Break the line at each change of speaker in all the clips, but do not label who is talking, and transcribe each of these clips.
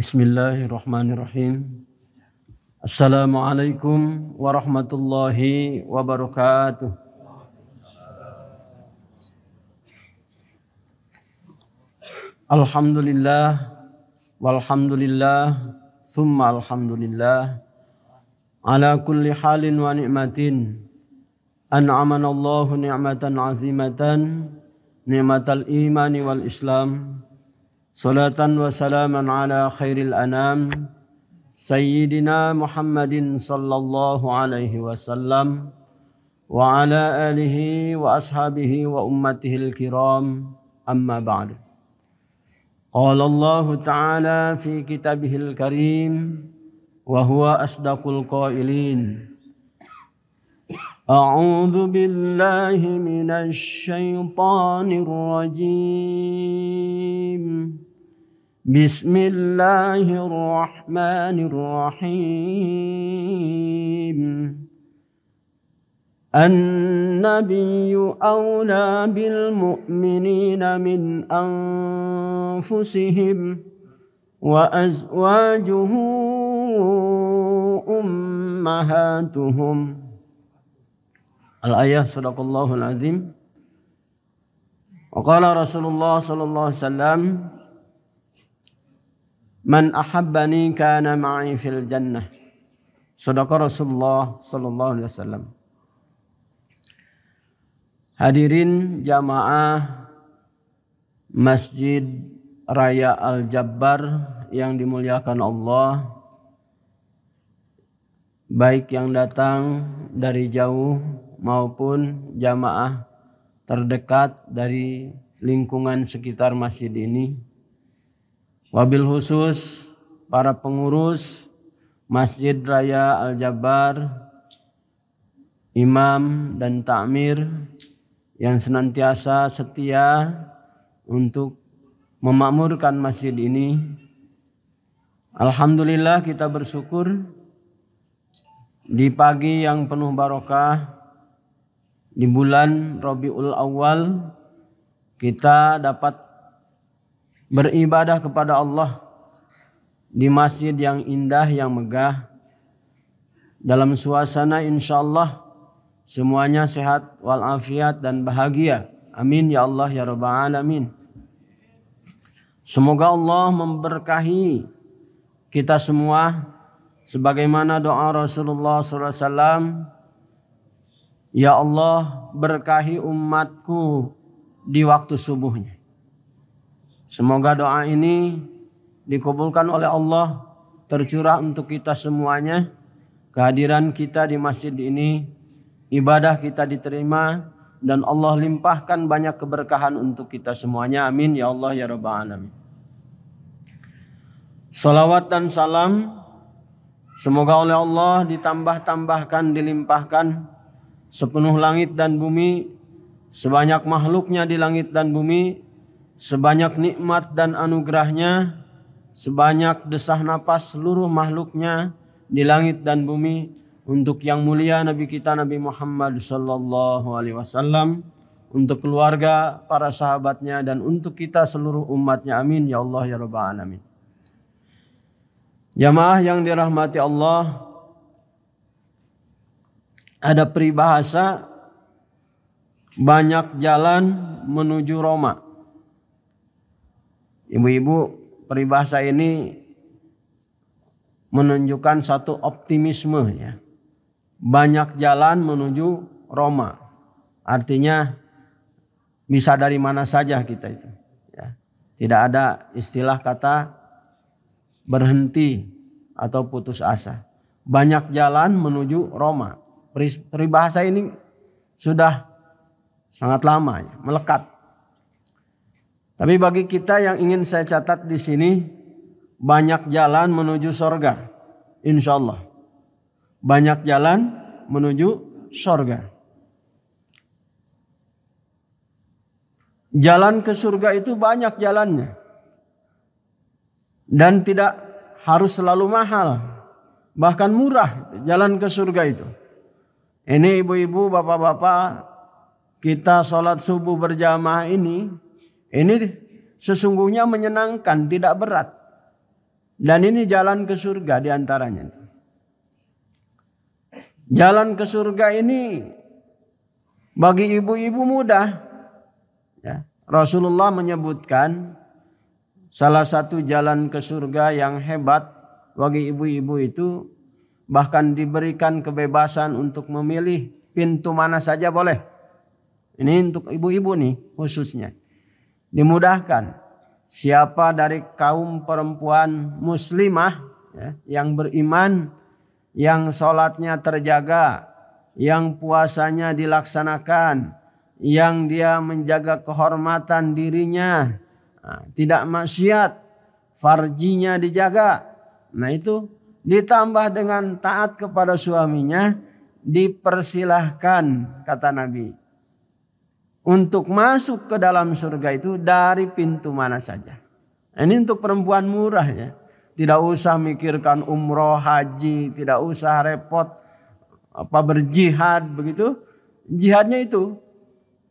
Bismillahirrahmanirrahim. Assalamualaikum warahmatullahi wabarakatuh. Alhamdulillah walhamdulillah summa alhamdulillah ala kulli halin wa ni'matin an'amana Allahu ni'matan azimatan ni'matal imani wal islam صلاة وسلاما على خير الأنام سيدنا محمد صلى الله عليه وسلم وعلى آله وأصحابه وأمته الكرام أما بعد قال الله تعالى في كتابه الكريم وهو أصدق القائلين أعوذ بالله من الشيطان الرجيم بسم الله الرحمن الرحيم النبي أولى بالمؤمنين من أنفسهم وأزواجه أمهاتهم الآية صدق الله العظيم وقال رسول الله صلى الله عليه وسلم Man ahabbani kana ma'i fil jannah. Sadaqa Rasulullah sallallahu alaihi wasallam. Hadirin jamaah Masjid Raya Al-Jabbar yang dimuliakan Allah baik yang datang dari jauh maupun jamaah terdekat dari lingkungan sekitar masjid ini Wabil khusus para pengurus Masjid Raya Al-Jabar, imam dan takmir yang senantiasa setia untuk memakmurkan masjid ini. Alhamdulillah kita bersyukur di pagi yang penuh barokah di bulan Rabiul Awal kita dapat beribadah kepada Allah di masjid yang indah, yang megah. Dalam suasana insya Allah semuanya sehat walafiat dan bahagia. Amin ya Allah ya Rabbal Alamin. Semoga Allah memberkahi kita semua sebagaimana doa Rasulullah SAW. Ya Allah berkahi umatku di waktu subuhnya. Semoga doa ini dikabulkan oleh Allah, tercurah untuk kita semuanya. Kehadiran kita di masjid ini, ibadah kita diterima dan Allah limpahkan banyak keberkahan untuk kita semuanya. Amin ya Allah ya rabbal alamin. Salawat dan salam semoga oleh Allah ditambah-tambahkan, dilimpahkan sepenuh langit dan bumi, sebanyak makhluknya di langit dan bumi, sebanyak nikmat dan anugerahnya, sebanyak desah nafas seluruh makhluknya di langit dan bumi untuk yang mulia Nabi kita Nabi Muhammad Sallallahu Alaihi Wasallam, untuk keluarga, para sahabatnya dan untuk kita seluruh umatnya. Amin ya Allah ya Rabbal Alamin. Jamaah yang dirahmati Allah, ada peribahasa banyak jalan menuju Roma. Ibu-ibu, peribahasa ini menunjukkan satu optimisme ya. Banyak jalan menuju Roma. Artinya bisa dari mana saja kita itu. Ya. Tidak ada istilah kata berhenti atau putus asa. Banyak jalan menuju Roma. Peribahasa ini sudah sangat lama ya, melekat tapi bagi kita yang ingin saya catat di sini banyak jalan menuju sorga, insya Allah. Banyak jalan menuju sorga. Jalan ke surga itu banyak jalannya. Dan tidak harus selalu mahal. Bahkan murah jalan ke surga itu. Ini ibu-ibu, bapak-bapak, kita sholat subuh berjamaah ini ini sesungguhnya menyenangkan, tidak berat. Dan ini jalan ke surga di antaranya. Jalan ke surga ini bagi ibu-ibu mudah. Ya. Rasulullah menyebutkan salah satu jalan ke surga yang hebat bagi ibu-ibu itu bahkan diberikan kebebasan untuk memilih pintu mana saja boleh. Ini untuk ibu-ibu nih khususnya dimudahkan. Siapa dari kaum perempuan muslimah ya, yang beriman, yang sholatnya terjaga, yang puasanya dilaksanakan, yang dia menjaga kehormatan dirinya, nah, tidak maksiat, farjinya dijaga. Nah itu ditambah dengan taat kepada suaminya, dipersilahkan kata Nabi untuk masuk ke dalam surga itu dari pintu mana saja. Ini untuk perempuan murah ya. Tidak usah mikirkan umroh, haji, tidak usah repot apa berjihad begitu. Jihadnya itu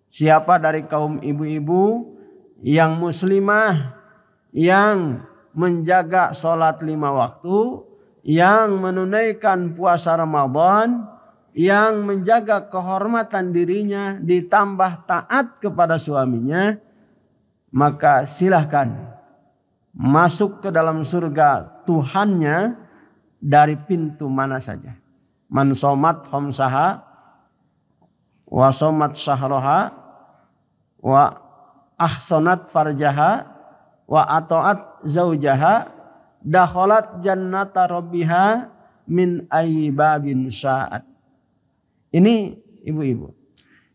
siapa dari kaum ibu-ibu yang muslimah yang menjaga sholat lima waktu, yang menunaikan puasa Ramadan, yang menjaga kehormatan dirinya ditambah taat kepada suaminya, maka silahkan masuk ke dalam surga Tuhannya dari pintu mana saja. Man somat khomsaha wa somat sahroha wa ahsonat farjaha wa atoat zaujaha dakholat jannata robbiha min aibabin sa'at ini ibu-ibu.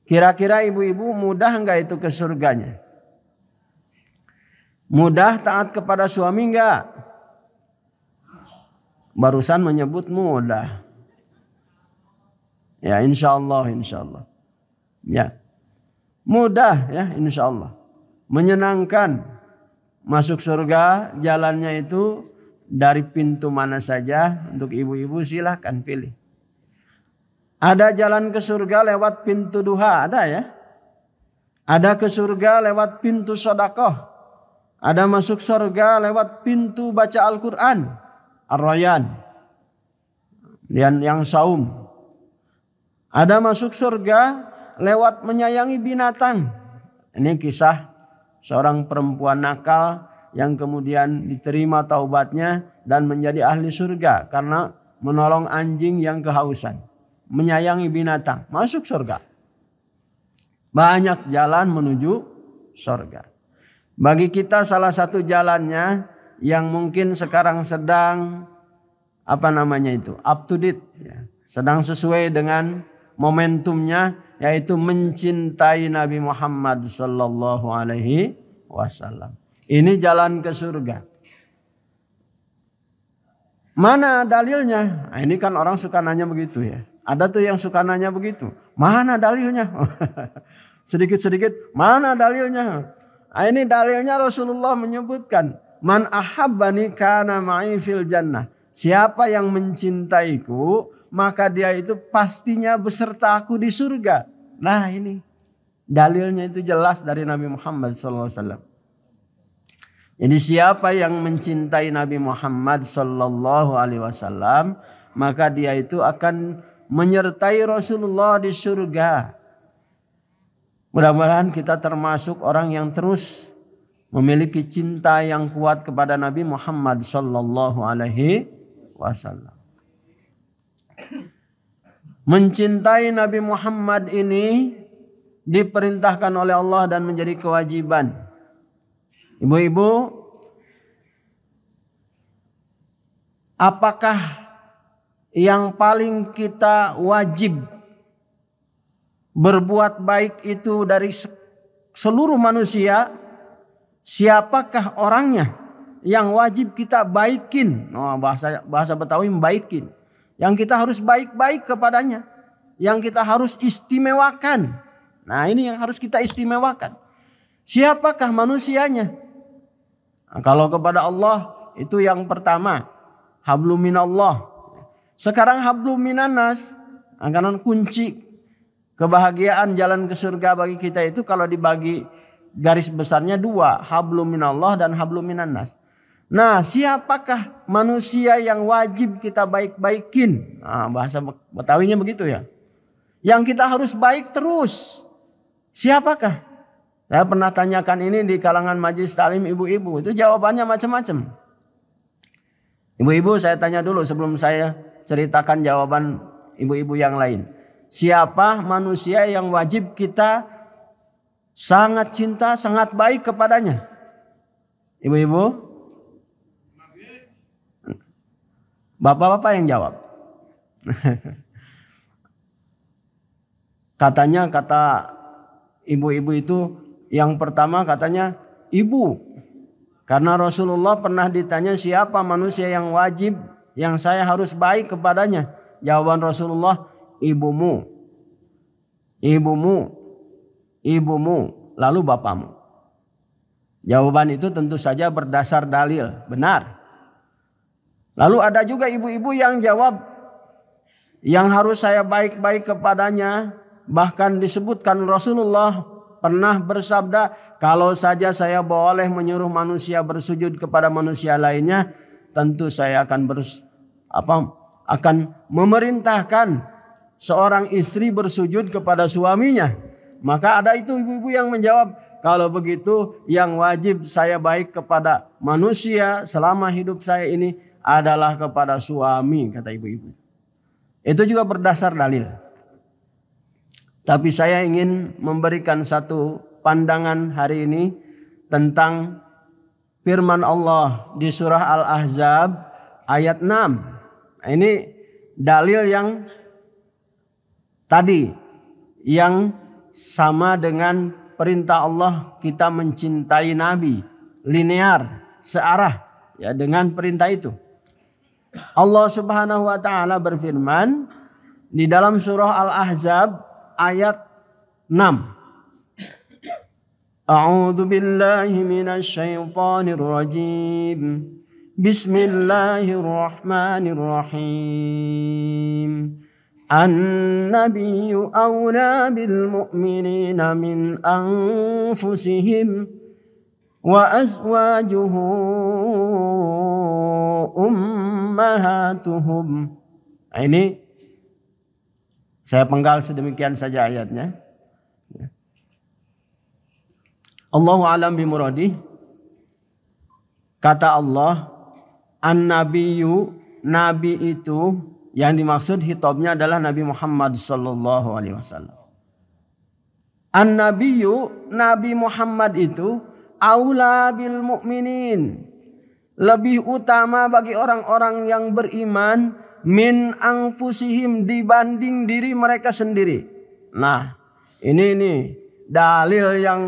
Kira-kira ibu-ibu mudah enggak itu ke surganya? Mudah taat kepada suami enggak? Barusan menyebut mudah. Ya insya Allah, insya Allah. Ya. Mudah ya insya Allah. Menyenangkan. Masuk surga jalannya itu dari pintu mana saja untuk ibu-ibu silahkan pilih. Ada jalan ke surga lewat pintu duha, ada ya. Ada ke surga lewat pintu sodakoh. Ada masuk surga lewat pintu baca Al-Quran. Ar-Rayyan. Yang, yang saum. Ada masuk surga lewat menyayangi binatang. Ini kisah seorang perempuan nakal yang kemudian diterima taubatnya dan menjadi ahli surga karena menolong anjing yang kehausan menyayangi binatang, masuk surga. Banyak jalan menuju surga. Bagi kita salah satu jalannya yang mungkin sekarang sedang apa namanya itu up to date, ya. sedang sesuai dengan momentumnya yaitu mencintai Nabi Muhammad Sallallahu Alaihi Wasallam. Ini jalan ke surga. Mana dalilnya? Nah, ini kan orang suka nanya begitu ya. Ada tuh yang suka nanya begitu. Mana dalilnya? Sedikit-sedikit, mana dalilnya? Nah, ini dalilnya Rasulullah menyebutkan. Man ahabbani kana ma'i fil jannah. Siapa yang mencintaiku, maka dia itu pastinya beserta aku di surga. Nah ini dalilnya itu jelas dari Nabi Muhammad SAW. Jadi siapa yang mencintai Nabi Muhammad saw maka dia itu akan menyertai Rasulullah di surga. Mudah-mudahan kita termasuk orang yang terus memiliki cinta yang kuat kepada Nabi Muhammad sallallahu alaihi wasallam. Mencintai Nabi Muhammad ini diperintahkan oleh Allah dan menjadi kewajiban. Ibu-ibu, apakah yang paling kita wajib berbuat baik itu dari seluruh manusia siapakah orangnya yang wajib kita baikin oh, bahasa bahasa Betawi membaikin yang kita harus baik-baik kepadanya yang kita harus istimewakan nah ini yang harus kita istimewakan siapakah manusianya nah, kalau kepada Allah itu yang pertama Hablumin Allah. Sekarang hablum minanas, angkanan kunci kebahagiaan jalan ke surga bagi kita itu kalau dibagi garis besarnya dua, hablum minallah dan hablum minanas. Nah, siapakah manusia yang wajib kita baik-baikin? Nah, bahasa Betawinya begitu ya. Yang kita harus baik terus. Siapakah? Saya pernah tanyakan ini di kalangan majelis talim ibu-ibu. Itu jawabannya macam-macam. Ibu-ibu saya tanya dulu sebelum saya ceritakan jawaban ibu-ibu yang lain. Siapa manusia yang wajib kita sangat cinta, sangat baik kepadanya? Ibu-ibu? Bapak-bapak yang jawab. katanya kata ibu-ibu itu yang pertama katanya ibu. Karena Rasulullah pernah ditanya siapa manusia yang wajib yang saya harus baik kepadanya? Jawaban Rasulullah, ibumu, ibumu, ibumu, lalu bapamu. Jawaban itu tentu saja berdasar dalil, benar. Lalu ada juga ibu-ibu yang jawab yang harus saya baik-baik kepadanya. Bahkan disebutkan Rasulullah pernah bersabda, kalau saja saya boleh menyuruh manusia bersujud kepada manusia lainnya, tentu saya akan berus apa akan memerintahkan seorang istri bersujud kepada suaminya. Maka ada itu ibu-ibu yang menjawab, kalau begitu yang wajib saya baik kepada manusia selama hidup saya ini adalah kepada suami, kata ibu-ibu. Itu juga berdasar dalil. Tapi saya ingin memberikan satu pandangan hari ini tentang firman Allah di surah Al-Ahzab ayat 6. Ini dalil yang tadi yang sama dengan perintah Allah kita mencintai nabi linear searah ya dengan perintah itu. Allah Subhanahu wa taala berfirman di dalam surah Al-Ahzab ayat 6. أعوذ بالله من الشيطان الرجيم بسم الله الرحمن الرحيم النبي أولى بالمؤمنين من أنفسهم وأزواجه أمهاتهم يعني saya penggal sedemikian saja ayatnya. Allahu alam muradi kata Allah an-nabiyyu nabi itu yang dimaksud hitobnya adalah Nabi Muhammad sallallahu alaihi wasallam. An-nabiyyu Nabi Muhammad itu aula bil mukminin lebih utama bagi orang-orang yang beriman min angfusihim dibanding diri mereka sendiri. Nah, ini ini dalil yang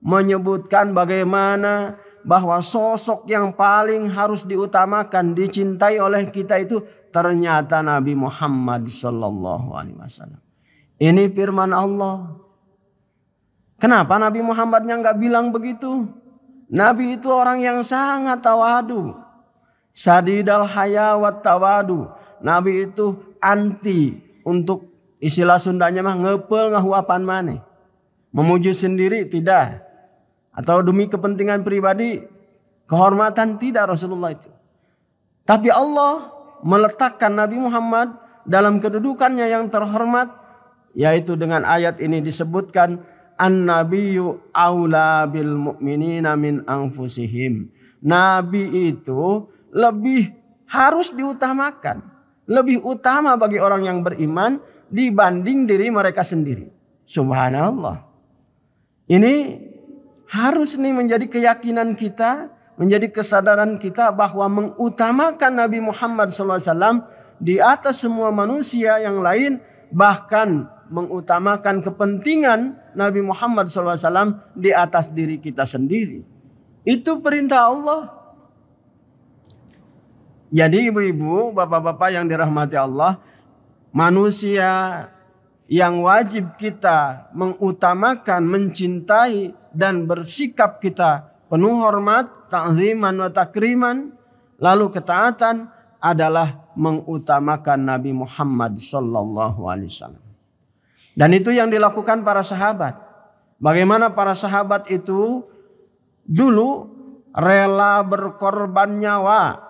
menyebutkan bagaimana bahwa sosok yang paling harus diutamakan dicintai oleh kita itu ternyata Nabi Muhammad sallallahu alaihi wasallam. Ini firman Allah. Kenapa Nabi Muhammadnya nggak bilang begitu? Nabi itu orang yang sangat tawadu. Sadidal hayawat tawadu. Nabi itu anti untuk istilah Sundanya mah ngepel ngahuapan mana. Memuji sendiri tidak atau demi kepentingan pribadi kehormatan tidak Rasulullah itu. Tapi Allah meletakkan Nabi Muhammad dalam kedudukannya yang terhormat yaitu dengan ayat ini disebutkan an-nabiyyu aula bil mu'minina min anfusihim. Nabi itu lebih harus diutamakan, lebih utama bagi orang yang beriman dibanding diri mereka sendiri. Subhanallah. Ini harus nih menjadi keyakinan kita, menjadi kesadaran kita bahwa mengutamakan Nabi Muhammad SAW di atas semua manusia yang lain, bahkan mengutamakan kepentingan Nabi Muhammad SAW di atas diri kita sendiri. Itu perintah Allah. Jadi ibu-ibu, bapak-bapak yang dirahmati Allah, manusia yang wajib kita mengutamakan, mencintai, dan bersikap kita penuh hormat, ta'ziman wa takriman, lalu ketaatan adalah mengutamakan Nabi Muhammad SAW. Dan itu yang dilakukan para sahabat. Bagaimana para sahabat itu dulu rela berkorban nyawa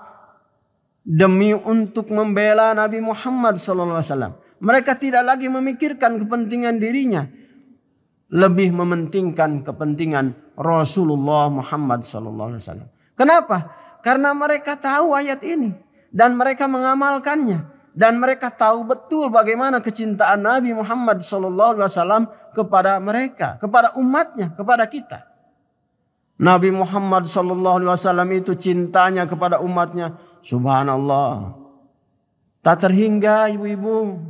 demi untuk membela Nabi Muhammad SAW. Mereka tidak lagi memikirkan kepentingan dirinya, lebih mementingkan kepentingan Rasulullah Muhammad SAW. Kenapa? Karena mereka tahu ayat ini dan mereka mengamalkannya dan mereka tahu betul bagaimana kecintaan Nabi Muhammad SAW kepada mereka, kepada umatnya, kepada kita. Nabi Muhammad SAW itu cintanya kepada umatnya, subhanallah, tak terhingga ibu-ibu,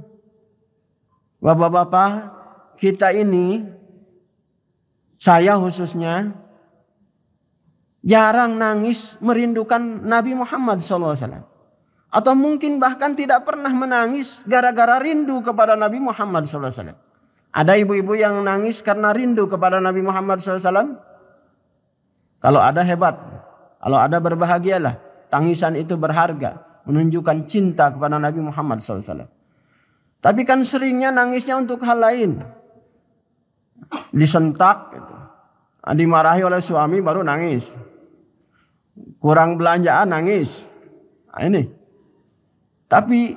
bapak-bapak. Kita ini saya khususnya jarang nangis merindukan Nabi Muhammad SAW. Atau mungkin bahkan tidak pernah menangis gara-gara rindu kepada Nabi Muhammad SAW. Ada ibu-ibu yang nangis karena rindu kepada Nabi Muhammad SAW? Kalau ada hebat, kalau ada berbahagialah. Tangisan itu berharga, menunjukkan cinta kepada Nabi Muhammad SAW. Tapi kan seringnya nangisnya untuk hal lain. Disentak, Dimarahi oleh suami baru nangis. Kurang belanjaan nangis. Nah, ini. Tapi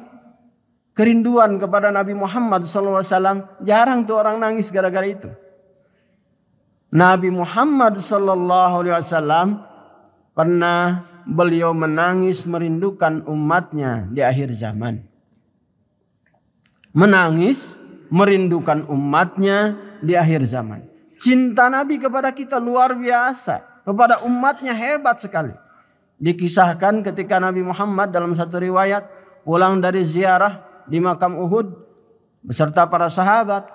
kerinduan kepada Nabi Muhammad SAW jarang tuh orang nangis gara-gara itu. Nabi Muhammad SAW pernah beliau menangis merindukan umatnya di akhir zaman. Menangis merindukan umatnya di akhir zaman. Cinta Nabi kepada kita luar biasa. Kepada umatnya hebat sekali. Dikisahkan ketika Nabi Muhammad dalam satu riwayat pulang dari ziarah di makam Uhud beserta para sahabat.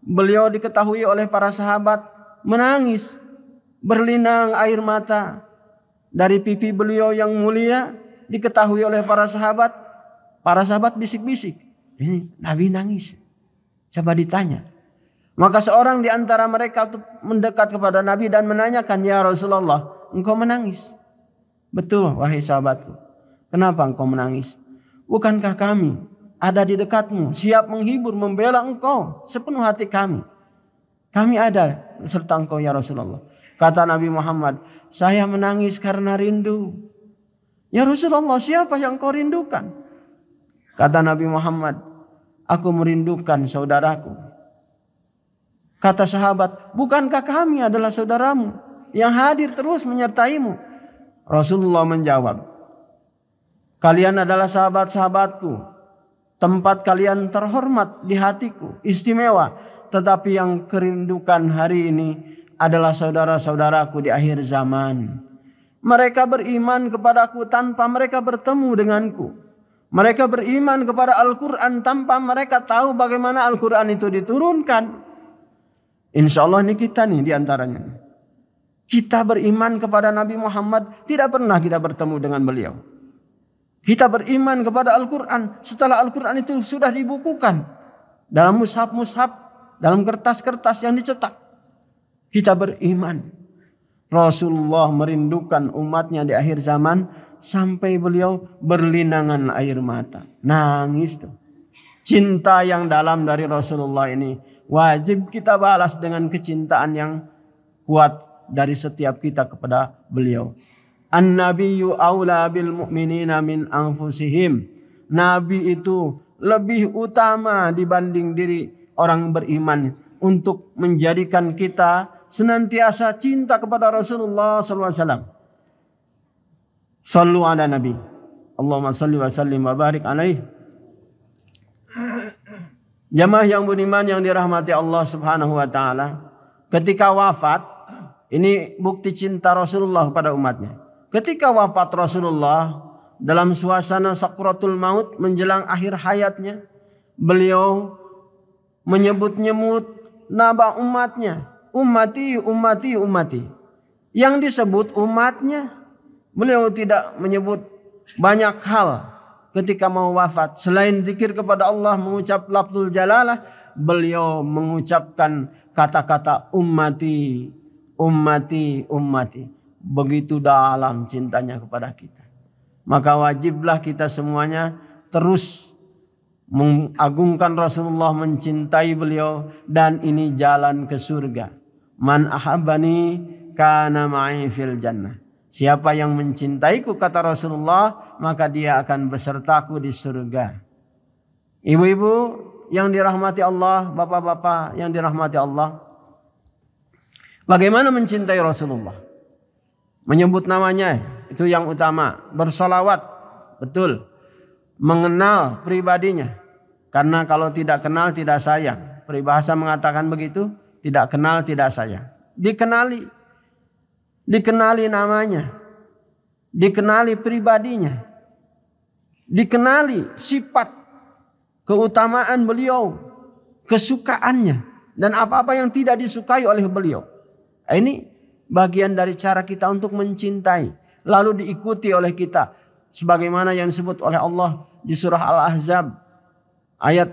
Beliau diketahui oleh para sahabat menangis, berlinang air mata. Dari pipi beliau yang mulia diketahui oleh para sahabat. Para sahabat bisik-bisik, ini Nabi nangis. Coba ditanya, maka seorang di antara mereka mendekat kepada Nabi dan menanyakan, "Ya Rasulullah, engkau menangis?" "Betul, wahai sahabatku. Kenapa engkau menangis? Bukankah kami ada di dekatmu, siap menghibur, membela engkau sepenuh hati kami? Kami ada serta engkau ya Rasulullah." Kata Nabi Muhammad, "Saya menangis karena rindu." "Ya Rasulullah, siapa yang engkau rindukan?" Kata Nabi Muhammad, "Aku merindukan saudaraku, Kata sahabat, bukankah kami adalah saudaramu yang hadir terus menyertaimu? Rasulullah menjawab, kalian adalah sahabat-sahabatku. Tempat kalian terhormat di hatiku, istimewa. Tetapi yang kerindukan hari ini adalah saudara-saudaraku di akhir zaman. Mereka beriman kepadaku tanpa mereka bertemu denganku. Mereka beriman kepada Al-Quran tanpa mereka tahu bagaimana Al-Quran itu diturunkan. Insya Allah ini kita nih diantaranya. Kita beriman kepada Nabi Muhammad, tidak pernah kita bertemu dengan beliau. Kita beriman kepada Al-Quran, setelah Al-Quran itu sudah dibukukan. Dalam mushaf-mushaf, dalam kertas-kertas yang dicetak. Kita beriman. Rasulullah merindukan umatnya di akhir zaman sampai beliau berlinangan air mata. Nangis tuh. Cinta yang dalam dari Rasulullah ini Wajib kita balas dengan kecintaan yang kuat dari setiap kita kepada beliau. An-nabiyyu aula bil mu'minina min anfusihim. Nabi itu lebih utama dibanding diri orang beriman untuk menjadikan kita senantiasa cinta kepada Rasulullah SAW. Sallu ala Nabi. Allahumma salli wa sallim wa barik alaihi. Jamaah yang beriman yang dirahmati Allah Subhanahu wa taala, ketika wafat ini bukti cinta Rasulullah kepada umatnya. Ketika wafat Rasulullah dalam suasana sakratul maut menjelang akhir hayatnya, beliau menyebut-nyebut nama umatnya, umati, umati, umati. Yang disebut umatnya, beliau tidak menyebut banyak hal ketika mau wafat selain zikir kepada Allah mengucap lafzul jalalah beliau mengucapkan kata-kata ummati ummati ummati begitu dalam cintanya kepada kita maka wajiblah kita semuanya terus mengagungkan Rasulullah mencintai beliau dan ini jalan ke surga man ahabani kana ma'i fil jannah siapa yang mencintaiku kata Rasulullah maka dia akan besertaku di surga. Ibu-ibu yang dirahmati Allah, bapak-bapak yang dirahmati Allah. Bagaimana mencintai Rasulullah? Menyebut namanya itu yang utama. Bersolawat, betul. Mengenal pribadinya. Karena kalau tidak kenal tidak sayang. Peribahasa mengatakan begitu, tidak kenal tidak sayang. Dikenali, dikenali namanya, dikenali pribadinya, dikenali sifat keutamaan beliau, kesukaannya dan apa-apa yang tidak disukai oleh beliau. Nah, ini bagian dari cara kita untuk mencintai lalu diikuti oleh kita sebagaimana yang disebut oleh Allah di surah Al-Ahzab ayat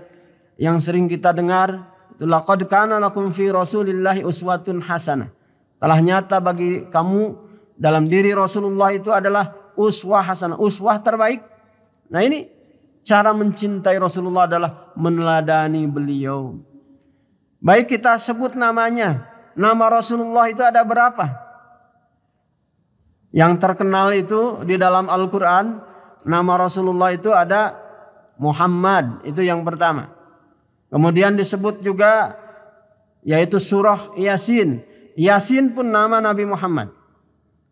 yang sering kita dengar laqad kana lakum fi rasulillahi uswatun hasanah telah nyata bagi kamu dalam diri Rasulullah itu adalah uswah hasanah uswah terbaik Nah ini cara mencintai Rasulullah adalah meneladani beliau. Baik kita sebut namanya. Nama Rasulullah itu ada berapa? Yang terkenal itu di dalam Al-Quran. Nama Rasulullah itu ada Muhammad. Itu yang pertama. Kemudian disebut juga yaitu surah Yasin. Yasin pun nama Nabi Muhammad.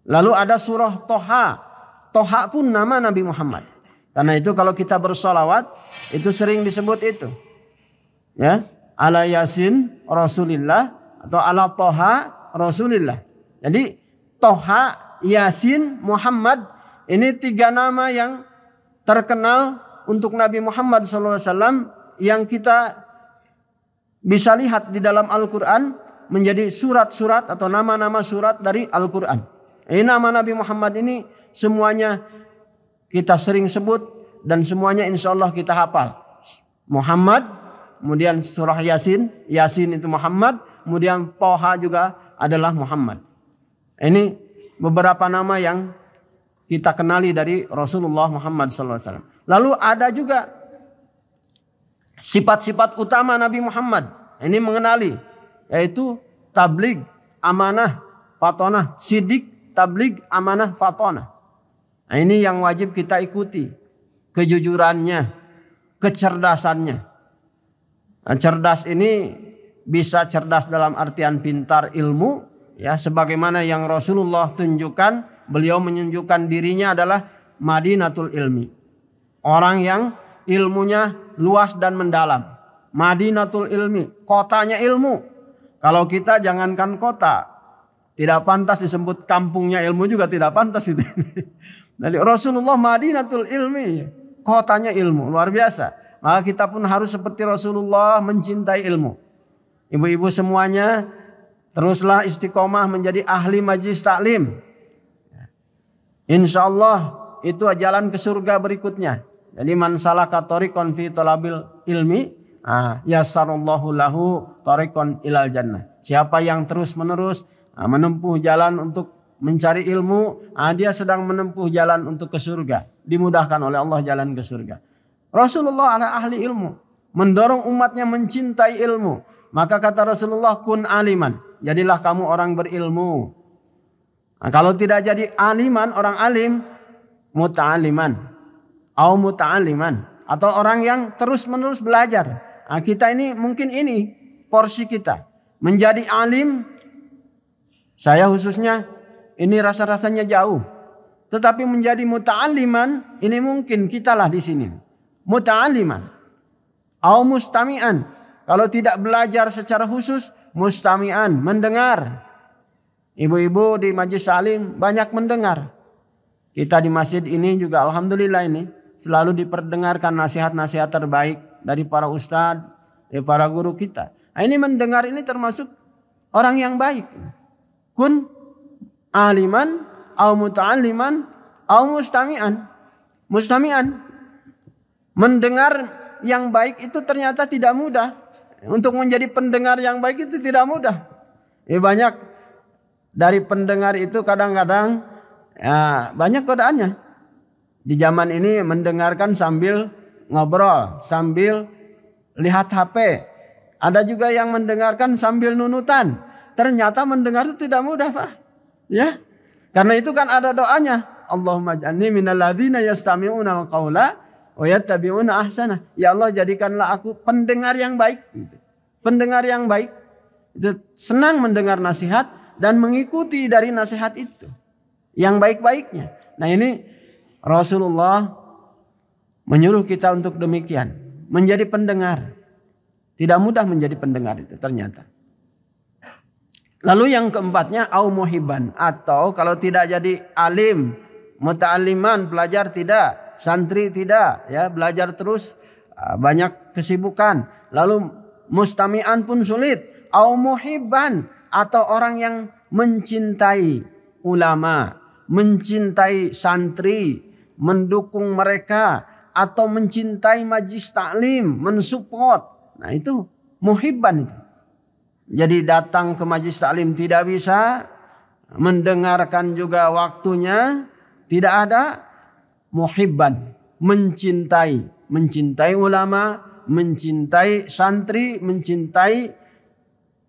Lalu ada surah Toha. Toha pun nama Nabi Muhammad. Karena itu kalau kita bersolawat itu sering disebut itu. Ya, ala yasin Rasulillah atau ala toha Rasulillah. Jadi toha yasin Muhammad ini tiga nama yang terkenal untuk Nabi Muhammad SAW yang kita bisa lihat di dalam Al-Quran menjadi surat-surat atau nama-nama surat dari Al-Quran. Ini nama Nabi Muhammad ini semuanya kita sering sebut dan semuanya insya Allah kita hafal. Muhammad, kemudian surah Yasin, Yasin itu Muhammad, kemudian Poha juga adalah Muhammad. Ini beberapa nama yang kita kenali dari Rasulullah Muhammad SAW. Lalu ada juga sifat-sifat utama Nabi Muhammad. Ini mengenali yaitu tabligh, amanah, fatonah, sidik, tabligh, amanah, fatonah. Nah, ini yang wajib kita ikuti. Kejujurannya, kecerdasannya. Nah, cerdas ini bisa cerdas dalam artian pintar ilmu ya sebagaimana yang Rasulullah tunjukkan beliau menunjukkan dirinya adalah madinatul ilmi orang yang ilmunya luas dan mendalam madinatul ilmi kotanya ilmu kalau kita jangankan kota tidak pantas disebut kampungnya ilmu juga tidak pantas itu Dari Rasulullah Madinatul Ilmi, kotanya ilmu, luar biasa. Maka kita pun harus seperti Rasulullah mencintai ilmu. Ibu-ibu semuanya, teruslah istiqomah menjadi ahli majlis taklim. Insya Allah itu jalan ke surga berikutnya. Jadi man salaka tariqan fi talabil ilmi ah yassarallahu lahu tarikon ilal jannah. Siapa yang terus-menerus ah, menempuh jalan untuk mencari ilmu, ah, dia sedang menempuh jalan untuk ke surga, dimudahkan oleh Allah jalan ke surga. Rasulullah adalah ahli ilmu, mendorong umatnya mencintai ilmu. Maka kata Rasulullah, kun aliman, jadilah kamu orang berilmu. Nah, kalau tidak jadi aliman, orang alim, muta'aliman, au muta'aliman, atau orang yang terus-menerus belajar. Nah, kita ini mungkin ini porsi kita. Menjadi alim, saya khususnya ini rasa-rasanya jauh. Tetapi menjadi muta'aliman ini mungkin kitalah di sini. Muta'aliman. Au mustami'an. Kalau tidak belajar secara khusus, mustami'an, mendengar. Ibu-ibu di Majlis Salim banyak mendengar. Kita di masjid ini juga alhamdulillah ini selalu diperdengarkan nasihat-nasihat terbaik dari para ustadz, dari para guru kita. Nah, ini mendengar ini termasuk orang yang baik. Kun aliman au muta'alliman au mustami'an. Mustami'an. Mendengar yang baik itu ternyata tidak mudah. Untuk menjadi pendengar yang baik itu tidak mudah. Ya, banyak dari pendengar itu kadang-kadang ya, banyak godaannya. Di zaman ini mendengarkan sambil ngobrol, sambil lihat HP. Ada juga yang mendengarkan sambil nunutan. Ternyata mendengar itu tidak mudah, Pak. Ya. Karena itu kan ada doanya. Allahumma ja'alni ladzina yastami'una al-qaula wa yattabi'una ahsana. Ya Allah jadikanlah aku pendengar yang baik. Gitu. Pendengar yang baik. Senang mendengar nasihat dan mengikuti dari nasihat itu. Yang baik-baiknya. Nah ini Rasulullah menyuruh kita untuk demikian. Menjadi pendengar. Tidak mudah menjadi pendengar itu ternyata. Lalu yang keempatnya au muhiban atau kalau tidak jadi alim, muta'alliman, pelajar tidak, santri tidak, ya belajar terus ah, banyak kesibukan. Lalu mustami'an pun sulit. Au muhibban atau orang yang mencintai ulama, mencintai santri, mendukung mereka atau mencintai majlis taklim, mensupport. Nah itu muhibban itu. Jadi datang ke majlis taklim tidak bisa, mendengarkan juga waktunya tidak ada muhibban, mencintai, mencintai ulama, mencintai santri, mencintai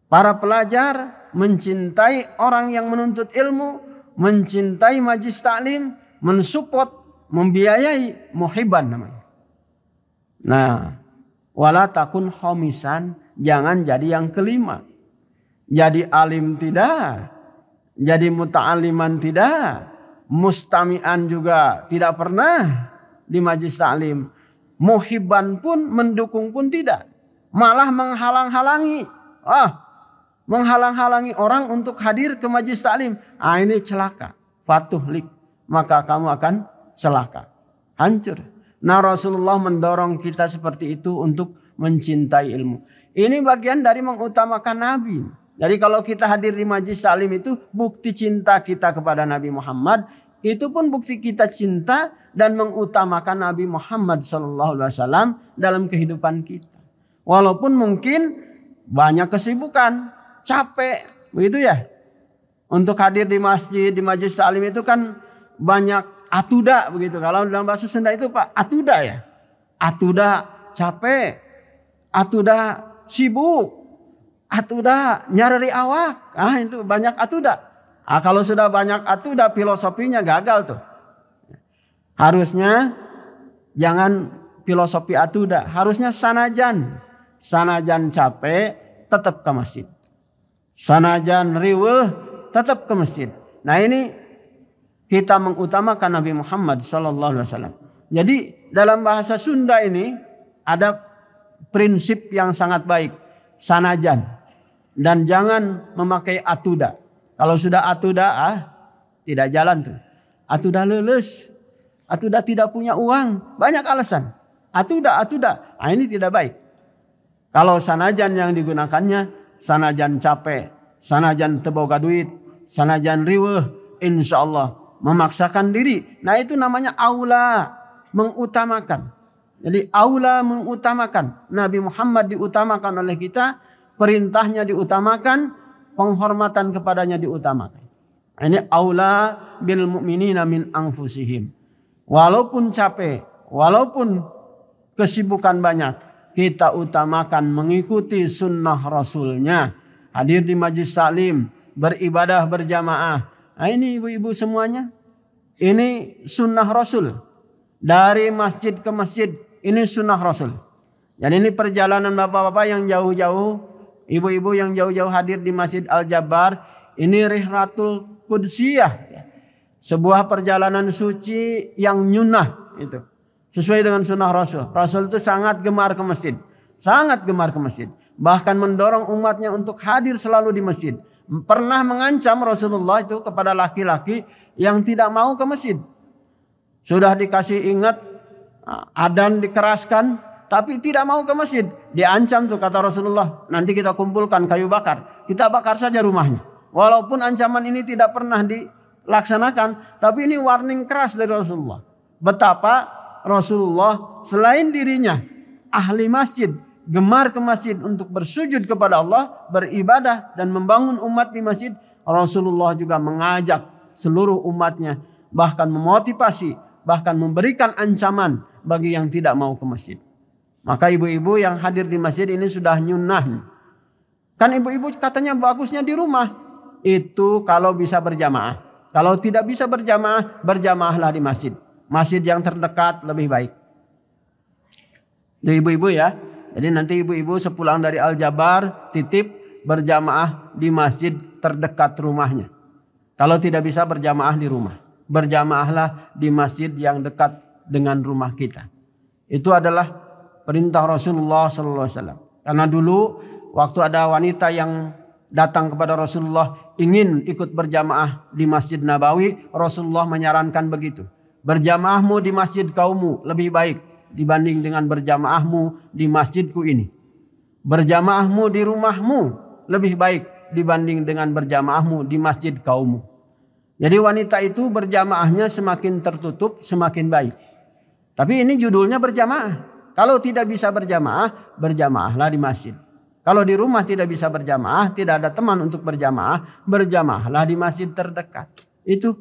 para pelajar, mencintai orang yang menuntut ilmu, mencintai majlis taklim, mensupport, membiayai muhibban namanya. Nah, wala takun homisan, jangan jadi yang kelima. Jadi alim tidak. Jadi muta'aliman tidak. Mustami'an juga tidak pernah di majlis ta'lim. Muhiban pun mendukung pun tidak. Malah menghalang-halangi. Ah, menghalang-halangi orang untuk hadir ke majlis ta'lim. Ah ini celaka. Patuh lik. Maka kamu akan celaka. Hancur. Nah Rasulullah mendorong kita seperti itu untuk mencintai ilmu. Ini bagian dari mengutamakan Nabi. Jadi kalau kita hadir di majlis salim itu bukti cinta kita kepada Nabi Muhammad, itu pun bukti kita cinta dan mengutamakan Nabi Muhammad sallallahu alaihi wasallam dalam kehidupan kita. Walaupun mungkin banyak kesibukan, capek, begitu ya. Untuk hadir di masjid, di majlis salim itu kan banyak atuda begitu. Kalau dalam bahasa Sunda itu Pak, atuda ya. Atuda capek, atuda sibuk, atuda nyari awak. Ah itu banyak atuda. Ah kalau sudah banyak atuda filosofinya gagal tuh. Harusnya jangan filosofi atuda, harusnya sanajan. Sanajan capek tetap ke masjid. Sanajan riweh tetap ke masjid. Nah ini kita mengutamakan Nabi Muhammad sallallahu alaihi wasallam. Jadi dalam bahasa Sunda ini ada prinsip yang sangat baik. Sanajan. Dan jangan memakai atuda. Kalau sudah atuda ah tidak jalan tuh. Atuda leles, Atuda tidak punya uang. Banyak alasan. Atuda, atuda. Ah ini tidak baik. Kalau sanajan yang digunakannya, sanajan capek, sanajan teboga duit, sanajan riweh, insya Allah memaksakan diri. Nah itu namanya aula mengutamakan. Jadi aula mengutamakan. Nabi Muhammad diutamakan oleh kita perintahnya diutamakan, penghormatan kepadanya diutamakan. Ini aula bil mu'minina min anfusihim. Walaupun capek, walaupun kesibukan banyak, kita utamakan mengikuti sunnah Rasulnya. Hadir di majlis salim, beribadah berjamaah. Nah ini ibu-ibu semuanya. Ini sunnah Rasul. Dari masjid ke masjid, ini sunnah Rasul. Jadi ini perjalanan bapak-bapak yang jauh-jauh Ibu-ibu yang jauh-jauh hadir di Masjid Al-Jabar, ini Rihratul Qudsiyah. Ya. Sebuah perjalanan suci yang nyunah itu. Sesuai dengan sunnah Rasul. Rasul itu sangat gemar ke masjid. Sangat gemar ke masjid. Bahkan mendorong umatnya untuk hadir selalu di masjid. Pernah mengancam Rasulullah itu kepada laki-laki yang tidak mau ke masjid. Sudah dikasih ingat, ah, adan dikeraskan, tapi tidak mau ke masjid. Dia ancam tuh kata Rasulullah, nanti kita kumpulkan kayu bakar, kita bakar saja rumahnya. Walaupun ancaman ini tidak pernah dilaksanakan, tapi ini warning keras dari Rasulullah. Betapa Rasulullah selain dirinya ahli masjid, gemar ke masjid untuk bersujud kepada Allah, beribadah dan membangun umat di masjid, Rasulullah juga mengajak seluruh umatnya bahkan memotivasi, bahkan memberikan ancaman bagi yang tidak mau ke masjid. Maka ibu-ibu yang hadir di masjid ini sudah nyunah. Kan ibu-ibu katanya bagusnya di rumah. Itu kalau bisa berjamaah. Kalau tidak bisa berjamaah, berjamaahlah di masjid. Masjid yang terdekat lebih baik. Itu ibu-ibu ya. Jadi nanti ibu-ibu sepulang dari Al-Jabar titip berjamaah di masjid terdekat rumahnya. Kalau tidak bisa berjamaah di rumah, berjamaahlah di masjid yang dekat dengan rumah kita. Itu adalah perintah Rasulullah sallallahu alaihi wasallam. Karena dulu waktu ada wanita yang datang kepada Rasulullah ingin ikut berjamaah di Masjid Nabawi, Rasulullah menyarankan begitu. Berjamaahmu di masjid kaummu lebih baik dibanding dengan berjamaahmu di masjidku ini. Berjamaahmu di rumahmu lebih baik dibanding dengan berjamaahmu di masjid kaummu. Jadi wanita itu berjamaahnya semakin tertutup, semakin baik. Tapi ini judulnya berjamaah. Kalau tidak bisa berjamaah, berjamaahlah di masjid. Kalau di rumah tidak bisa berjamaah, tidak ada teman untuk berjamaah, berjamaahlah di masjid terdekat. Itu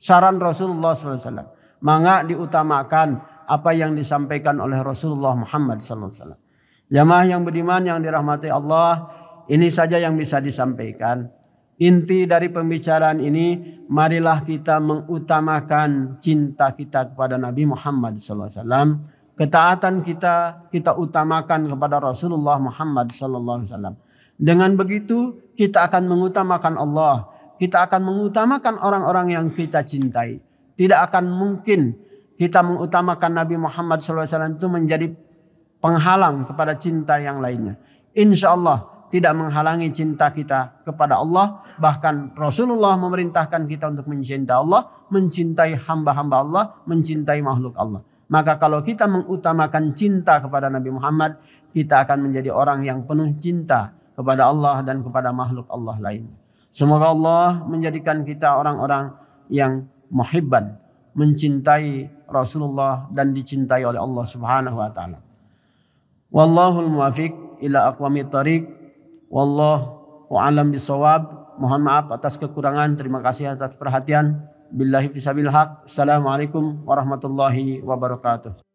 saran Rasulullah SAW. Maka diutamakan apa yang disampaikan oleh Rasulullah Muhammad SAW. Jamaah yang beriman yang dirahmati Allah, ini saja yang bisa disampaikan. Inti dari pembicaraan ini, marilah kita mengutamakan cinta kita kepada Nabi Muhammad SAW Ketaatan kita kita utamakan kepada Rasulullah Muhammad sallallahu alaihi wasallam. Dengan begitu kita akan mengutamakan Allah, kita akan mengutamakan orang-orang yang kita cintai. Tidak akan mungkin kita mengutamakan Nabi Muhammad SAW itu menjadi penghalang kepada cinta yang lainnya. Insya Allah tidak menghalangi cinta kita kepada Allah. Bahkan Rasulullah memerintahkan kita untuk mencintai Allah, mencintai hamba-hamba Allah, mencintai makhluk Allah. Maka kalau kita mengutamakan cinta kepada Nabi Muhammad, kita akan menjadi orang yang penuh cinta kepada Allah dan kepada makhluk Allah lain. Semoga Allah menjadikan kita orang-orang yang muhibban, mencintai Rasulullah dan dicintai oleh Allah Subhanahu wa taala. Wallahu muwafiq ila aqwami tariq. Wallahu a'lam bisawab. Mohon maaf atas kekurangan, terima kasih atas perhatian billahi fisabil Assalamualaikum warahmatullahi wabarakatuh.